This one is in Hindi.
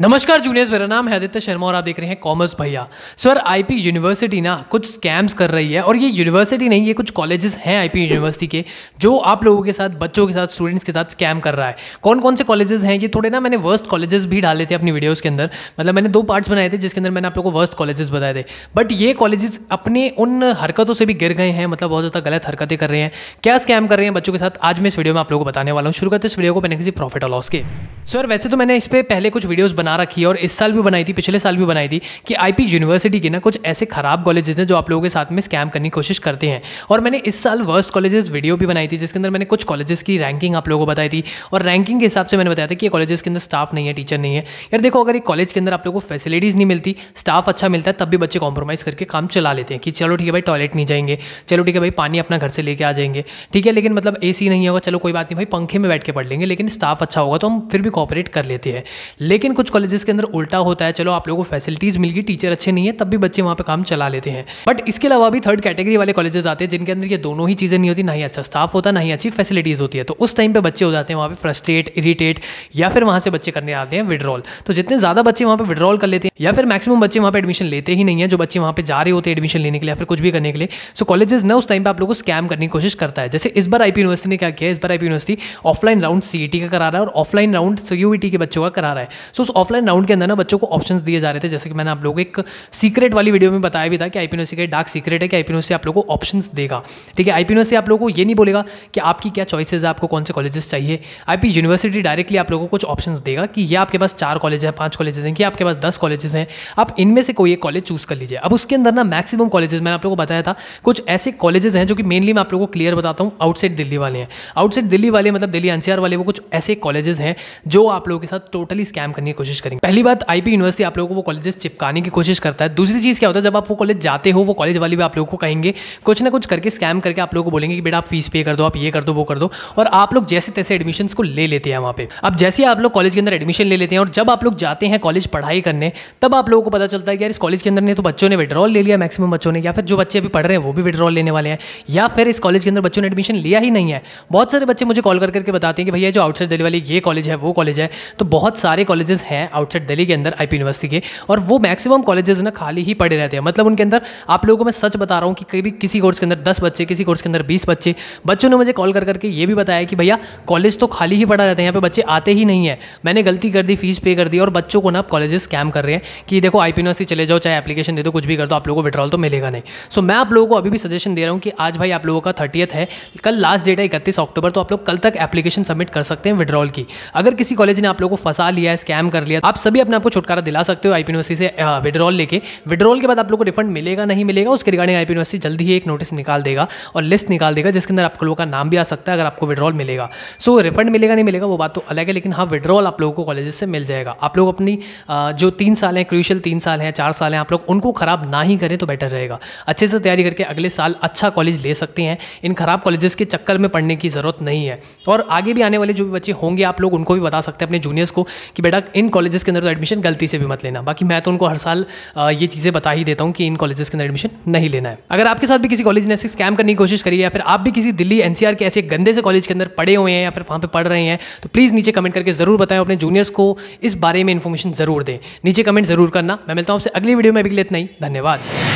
नमस्कार जूनियर्स मेरा नाम है आदित्य शर्मा और आप देख रहे हैं कॉमर्स भैया सर आईपी यूनिवर्सिटी ना कुछ स्कैम्स कर रही है और ये यूनिवर्सिटी नहीं ये कुछ कॉलेजेस हैं आईपी यूनिवर्सिटी के जो आप लोगों के साथ बच्चों के साथ स्टूडेंट्स के साथ स्कैम कर रहा है कौन कौन से कॉलेजेस हैं ये थोड़े ना मैंने वर्स्ट कॉलेजेस भी डाले थे अपनी वीडियोज़ के अंदर मतलब मैंने दो पार्ट्स बनाए थे जिसके अंदर मैंने आप लोगों को वर्स्ट कॉलेजेस बताए थे बट ये कॉलेजेस अपने उन हरकतों से भी गिर गए हैं मतलब बहुत ज़्यादा गलत हरकतें कर रहे हैं क्या स्कैम कर रहे हैं बच्चों के साथ आज मैं इस वीडियो में आप लोगों को बताने वाला हूँ शुरू करते इस वीडियो को मैंने किसी प्रॉफिट और लॉस के सर वैसे तो मैंने इस पर पहले कुछ वीडियोज़ बना रखी है और इस साल भी बनाई थी पिछले साल भी बनाई थी कि आईपी यूनिवर्सिटी के ना कुछ ऐसे खराब कॉलेजेस हैं जो आप लोगों के साथ में स्कैम करने की कोशिश करते हैं और मैंने इस साल वर्स्ट कॉलेजेस वीडियो भी बनाई थी जिसके अंदर मैंने कुछ कॉलेजेस की रैंकिंग आप लोगों को बताई थी और रैंकिंग के हिसाब से मैंने बताया था कि कॉलेजेस के अंदर स्टाफ नहीं है टीचर नहीं है यार देखो अगर ये कॉलेज के अंदर आप लोगों को फैसिलिटीज़ नहीं मिलती स्टाफ अच्छा मिलता है तब भी बच्चे कॉम्प्रोमाइज़ करके काम चला लेते हैं कि चलो ठीक है भाई टॉयलेट नहीं जाएंगे चलो ठीक है भाई पानी अपना घर से लेके आ जाएंगे ठीक है लेकिन मतलब ए नहीं होगा चलो कोई बात नहीं भाई पंखे में बैठ के पढ़ लेंगे लेकिन स्टाफ अच्छा होगा तो हम फिर भी कॉपरेट कर लेते हैं लेकिन कुछ कॉलेजेस के अंदर उल्टा होता है चलो आप लोगों को फैसिलिटीज़ मिलगी टीचर अच्छे नहीं है तब भी बच्चे वहां पर काम चला लेते हैं बट इसके अलावा भी थर्ड कैटेगरी वाले कॉलेजेस आते हैं जिनके अंदर ये दोनों ही चीज़ें नहीं होती ना ही अच्छा स्टाफ होता ना ही अच्छी फैसिलिटीज़ होती है तो उस टाइम पर बच्चे हो जाते हैं वहां पर फ्रस्ट्रेट इरीटेट या फिर वहां से बच्चे करने आते हैं विड्रॉल तो जितने ज़्यादा बच्चे वहां पर विड्रॉल कर लेते हैं या फिर मैक्सिमम बच्चे वहां पर एडमिशन लेते ही नहीं है जो बच्चे वहां पर जा रहे होते हैं एडमिशन लेने के लिए या फिर कुछ भी करने के लिए सो कॉलेजेस ना उस टाइम पर आप लोगों को स्कैम करने की कोशिश करता है जैसे इस बार आईपी यूनिवर्सिटी ने क्या किया इस बार IP university offline round CET का करा रहा है और ऑफलाइन राउंड सीयूईटी के बच्चों का करा रहा है सो उस ऑफलाइन राउंड के अंदर ना बच्चों को ऑप्शन दिए जा रहे थे जैसे कि मैंने आप को एक सीक्रेट वाली वीडियो में बताया भी था कि आईपीनो का डार्क सीक्रेट है कि आईपीनो से आप लोग को ऑप्शन देगा ठीक है आईपीनो से आप लोग को ये नहीं बोलेगा कि आपकी क्या चॉइसेज है आपको कौन से कॉलेजेस चाहिए आईपी यूनिवर्सिटी डायरेक्टली आप लोग को कुछ ऑप्शन देगा कि ये आपके पास चार कॉलेज हैं पांच कॉलेजेस हैं कि आपके पास दस कॉलेजेस हैं आप इनमें से कोई एक कॉलेज चूज़ कर लीजिए अब उसके अंदर ना मैक्सिमम कॉलेजेस मैंने आप लोगों को बताया था कुछ ऐसे कॉलेजेस हैं जो कि मेनली मैं आप लोगों को क्लियर बताता हूँ आउटसाइड दिल्ली वाले हैं आउटसाइड दिल्ली वाले मतलब दिल्ली एनसीआर वाले वो कुछ ऐसे कॉलेजेस हैं जो आप लोगों के साथ टोटली स्कैम करने की कोशिश कोशिश करेंगे पहली बात आईपी यूनिवर्सिटी आप लोगों को वो कॉलेजेस चिपकाने की कोशिश करता है दूसरी चीज़ क्या होता है जब आप वो कॉलेज जाते हो वो कॉलेज वाले भी आप लोगों को कहेंगे कुछ ना कुछ करके स्कैम करके आप लोगों को बोलेंगे कि बेटा आप फीस पे कर दो आप ये कर दो वो कर दो और आप लोग जैसे तैसे एडमिशन को ले लेते हैं वहां पर अब जैसे आप लोग कॉलेज के अंदर एडमिशन ले लेते हैं और जब आप लोग जाते हैं कॉलेज पढ़ाई करने तब आप लोगों को पता चलता है कि यार इस कॉलेज के अंदर ने तो बच्चों ने विड्रॉल ले लिया मैक्सिमम बच्चों ने या फिर जो बच्चे अभी पढ़ रहे हैं वो भी विड्रॉल लेने वाले हैं या फिर इस कॉलेज के अंदर बच्चों ने एडमिशन लिया ही नहीं है बहुत सारे बच्चे मुझे कॉल करके बताते हैं कि भैया जो आउटसाइड दिल्ली वाली ये कॉलेज है वो कॉलेज है तो बहुत सारे कॉलेजेस हैं हैं आउटसाइड दिल्ली के अंदर आईपी यूनिवर्सिटी के और वो मैक्सिमम कॉलेजेस ना खाली ही पड़े रहते हैं मतलब उनके अंदर आप लोगों को मैं सच बता रहा हूँ कि कभी किसी कोर्स के अंदर दस बच्चे किसी कोर्स के अंदर बीस बच्चे बच्चों ने मुझे कॉल कर करके ये भी बताया कि भैया कॉलेज तो खाली ही पड़ा रहता है यहाँ पर बच्चे आते ही नहीं है मैंने गलती कर दी फीस पे कर दी और बच्चों को ना कॉलेजेस स्कैम कर रहे हैं कि देखो आई यूनिवर्सिटी चले जाओ चाहे एप्लीकेशन दे दो कुछ भी कर दो आप लोगों को विड्रॉल तो मिलेगा नहीं सो मैं आप लोगों को अभी भी सजेशन दे रहा हूँ कि आज भाई आप लोगों का थर्टियथ है कल लास्ट डेट है इकतीस अक्टूबर तो आप लोग कल तक एप्लीकेशन सबमिट कर सकते हैं विड्रॉल की अगर किसी कॉलेज ने आप लोगों को फंसा लिया है स्कैम कर लिया आप सभी अपने आपको छुटकारा दिला सकते हो आई आईपीएनसी से विड्रॉल लेके विड्रॉल के बाद आप लोग को रिफंड मिलेगा नहीं मिलेगा उसके रिगार्डिंग आई आईपीएनसी जल्दी ही एक नोटिस निकाल देगा और लिस्ट निकाल देगा जिसके अंदर आप लोगों का नाम भी आ सकता है अगर आपको विड्रॉल मिलेगा सो रिफंड मिलेगा नहीं मिलेगा वो बात तो अलग है लेकिन हाँ विड्रॉल आप लोगों को कॉलेज से मिल जाएगा आप लोग अपनी जो तीन साल हैं क्रूशल तीन साल हैं चार साल हैं आप लोग उनको खराब ना ही करें तो बेटर रहेगा अच्छे से तैयारी करके अगले साल अच्छा कॉलेज ले सकते हैं इन खराब कॉलेजेस के चक्कर में पढ़ने की ज़रूरत नहीं है और आगे भी आने वाले जो भी बच्चे होंगे आप लोग उनको भी बता सकते हैं अपने जूनियर्स को कि बेटा इन कॉलेजेस के अंदर तो एडमिशन गलती से भी मत लेना बाकी मैं तो उनको हर साल ये चीज़ें बता ही देता हूँ कि इन कॉलेजेस के अंदर एडमिशन नहीं लेना है अगर आपके साथ भी किसी कॉलेज ने ऐसे स्कैम करने की कोशिश करी या फिर आप भी किसी दिल्ली एनसीआर के ऐसे गंदे से कॉलेज के अंदर पढ़े हुए हैं या फिर वहाँ पर पढ़ रहे हैं तो प्लीज़ नीचे कमेंट करके ज़रूर बताएं अपने जूनियर्स को इस बारे में इन्फॉर्मेशन ज़रूर दें नीचे कमेंट ज़रूर करना मैं मिलता हूँ आपसे अगली वीडियो में अभी लेते नहीं धन्यवाद